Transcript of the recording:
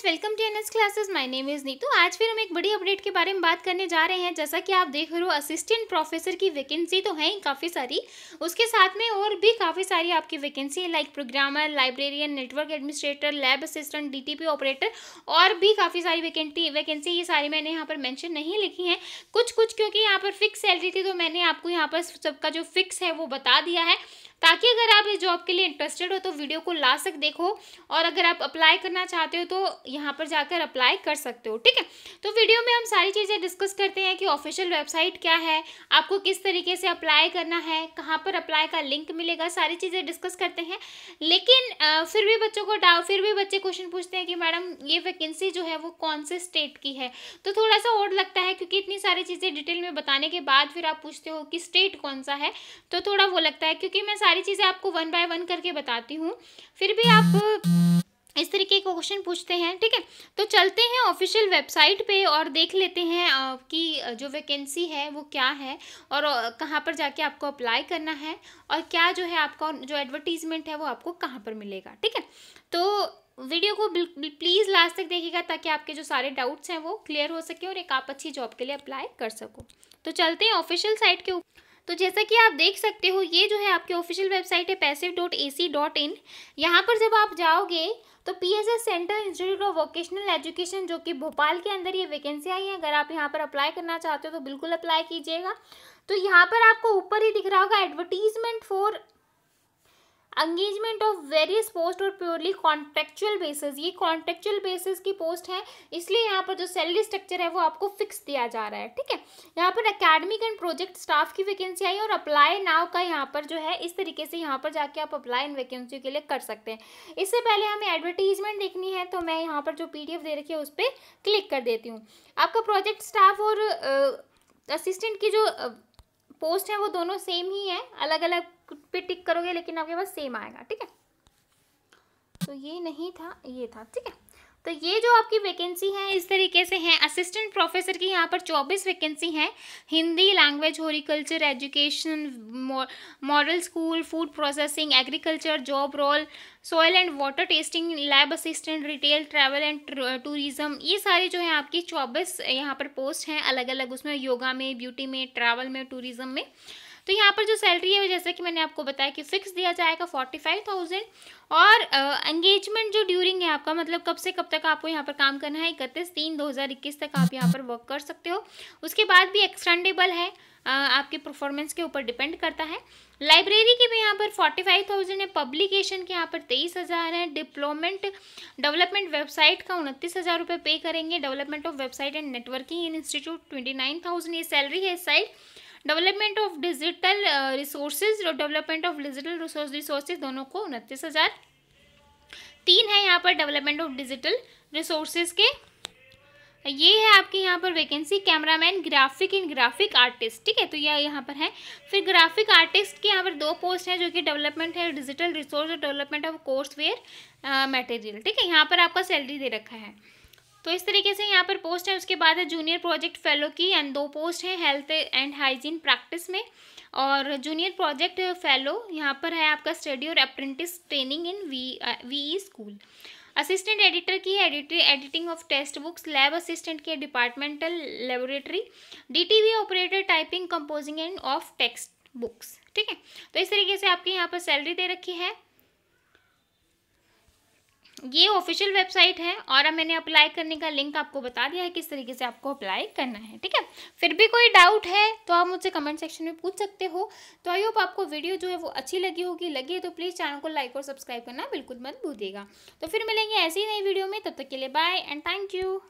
friends welcome to NS classes my name is Neetu आज फिर हम एक बड़ी अपडेट के बारे में बात करने जा रहे हैं जैसा कि आप देख रहे हो असिस्टेंट प्रोफेसर की वैकेंसी तो है ही काफ़ी सारी उसके साथ में और भी काफ़ी सारी आपकी वैकेंसी है like programmer librarian network administrator lab assistant D operator और भी काफ़ी सारी वैकेंटी वैकेंसी ये सारी मैंने यहाँ पर मैंशन नहीं लिखी हैं कुछ कुछ क्योंकि यहाँ पर फिक्स सैलरी थी तो मैंने आपको यहाँ पर सबका जो फिक्स है वो बता दिया है ताकि अगर आप इस जॉब के लिए इंटरेस्टेड हो तो वीडियो को लास्ट तक देखो और अगर आप अप्लाई करना चाहते हो तो यहाँ पर जाकर अप्लाई कर सकते हो ठीक है तो वीडियो में हम सारी चीज़ें डिस्कस करते हैं कि ऑफिशियल वेबसाइट क्या है आपको किस तरीके से अप्लाई करना है कहाँ पर अप्लाई का लिंक मिलेगा सारी चीज़ें डिस्कस करते हैं लेकिन फिर भी बच्चों को डाउ फिर भी बच्चे क्वेश्चन पूछते हैं कि मैडम ये वैकेंसी जो है वो कौन से स्टेट की है तो थोड़ा सा और लगता है क्योंकि इतनी सारी चीज़ें डिटेल में बताने के बाद फिर आप पूछते हो कि स्टेट कौन सा है तो थोड़ा वो लगता है क्योंकि मैं सारी चीज़ें आपको वन बाय वन करके बताती हूँ फिर भी आप इस तरीके के क्वेश्चन पूछते हैं ठीक है तो चलते हैं ऑफिशियल वेबसाइट पे और देख लेते हैं कि जो वैकेंसी है वो क्या है और कहाँ पर जाके आपको अप्लाई करना है और क्या जो है आपका जो एडवर्टीजमेंट है वो आपको कहाँ पर मिलेगा ठीक है तो वीडियो को प्लीज़ लास्ट तक देखिएगा ताकि आपके जो सारे डाउट्स हैं वो क्लियर हो सके और एक आप अच्छी जॉब के लिए अप्लाई कर सको तो चलते हैं ऑफिशियल साइट के ऊपर तो जैसा कि आप देख सकते हो ये जो है आपकी ऑफिशियल वेबसाइट है passive dot A C dot in यहाँ पर जब आप जाओगे तो P S S central institute of vocational education जो कि भोपाल के अंदर ये वैकेंसी आई है अगर आप यहाँ पर अप्लाई करना चाहते हो तो बिल्कुल अप्लाई कीजिएगा तो यहाँ पर आपको ऊपर ही दिख रहा होगा advertisement for engagement of various post और प्योरली कॉन्ट्रेक्चुअल बेसिस ये कॉन्ट्रेक्चुअल बेसिस की पोस्ट है इसलिए यहाँ पर जो सैलरी स्ट्रक्चर है वो आपको फिक्स दिया जा रहा है ठीक है यहाँ पर अकेडमिक एंड प्रोजेक्ट स्टाफ की वैकेंसी आई और अप्लाई नाव का यहाँ पर जो है इस तरीके से यहाँ पर जाके आप अप्लाई इन वैकेंसी के लिए कर सकते हैं इससे पहले हमें एडवर्टीजमेंट देखनी है तो मैं यहाँ पर जो पी दे रखी है उस पर क्लिक कर देती हूँ आपका प्रोजेक्ट स्टाफ और असिस्टेंट की जो पोस्ट हैं वो दोनों सेम ही हैं अलग अलग पे टिक करोगे लेकिन आपके पास सेम आएगा ठीक है तो ये नहीं था ये था ठीक है तो ये जो आपकी वैकेंसी है इस तरीके से हैं असिस्टेंट प्रोफेसर की यहाँ पर चौबीस वैकेंसी हैं Hindi language horticulture education model school food processing agriculture job role soil and water testing lab assistant retail travel and tourism ये सारी जो है आपकी चौबीस यहाँ पर पोस्ट हैं अलग अलग उसमें योगा में ब्यूटी में ट्रैवल में टूरिज्म में तो यहाँ पर जो सैलरी है जैसे कि मैंने आपको बताया कि फिक्स दिया जाएगा फोर्टी फाइव थाउजेंड और एंगेजमेंट जो ड्यूरिंग है आपका मतलब कब से कब तक आपको यहाँ पर काम करना है इकतीस तीन दो हज़ार इक्कीस तक आप यहाँ पर वर्क कर सकते हो उसके बाद भी एक्सटेंडेबल है आपके परफॉर्मेंस के ऊपर डिपेंड करता है लाइब्रेरी के भी यहाँ पर फोर्टी फाइव थाउजेंड है पब्लिकेशन के यहाँ पर तेईस हज़ार है डिप्लोमेंट डेवलपमेंट वेबसाइट का उनतीस हज़ार रुपये पे करेंगे development of website and networking in institute twenty nine thousand ये सैलरी है इस side development of digital resources और development of digital resource resources दोनों को उनतीस हज़ार तीन है यहाँ पर डेवलपमेंट ऑफ डिजिटल रिसोर्सेज के ये है आपके यहाँ पर vacancy cameraman graphic and graphic artist ठीक है तो यह यहाँ पर है फिर ग्राफिक आर्टिस्ट के यहाँ पर दो पोस्ट हैं जो कि डेवलपमेंट है डिजिटल रिसोर्स और development of courseware material ठीक है यहाँ पर आपका सैलरी दे रखा है तो इस तरीके से यहाँ पर पोस्ट है उसके बाद है जूनियर प्रोजेक्ट फेलो की एंड दो पोस्ट हैं हेल्थ एंड हाइजीन प्रैक्टिस में और जूनियर प्रोजेक्ट फेलो यहाँ पर है आपका स्टडी और apprentice training in V V school assistant editor की edit editing of textbooks lab assistant की departmental laboratory DTV operator typing composing and of textbooks ठीक है तो इस तरीके से आपकी यहाँ पर सैलरी दे रखी है ये ऑफिशियल वेबसाइट है और अब मैंने अप्लाई करने का लिंक आपको बता दिया है किस तरीके से आपको अप्लाई करना है ठीक है फिर भी कोई डाउट है तो आप मुझसे कमेंट सेक्शन में पूछ सकते हो तो आई होप आपको वीडियो जो है वो अच्छी लगी होगी लगी है तो प्लीज़ चैनल को लाइक और सब्सक्राइब करना बिल्कुल मत भूलिएगा तो फिर मिलेंगे ऐसी नई वीडियो में तब तक के लिए बाय एंड थैंक यू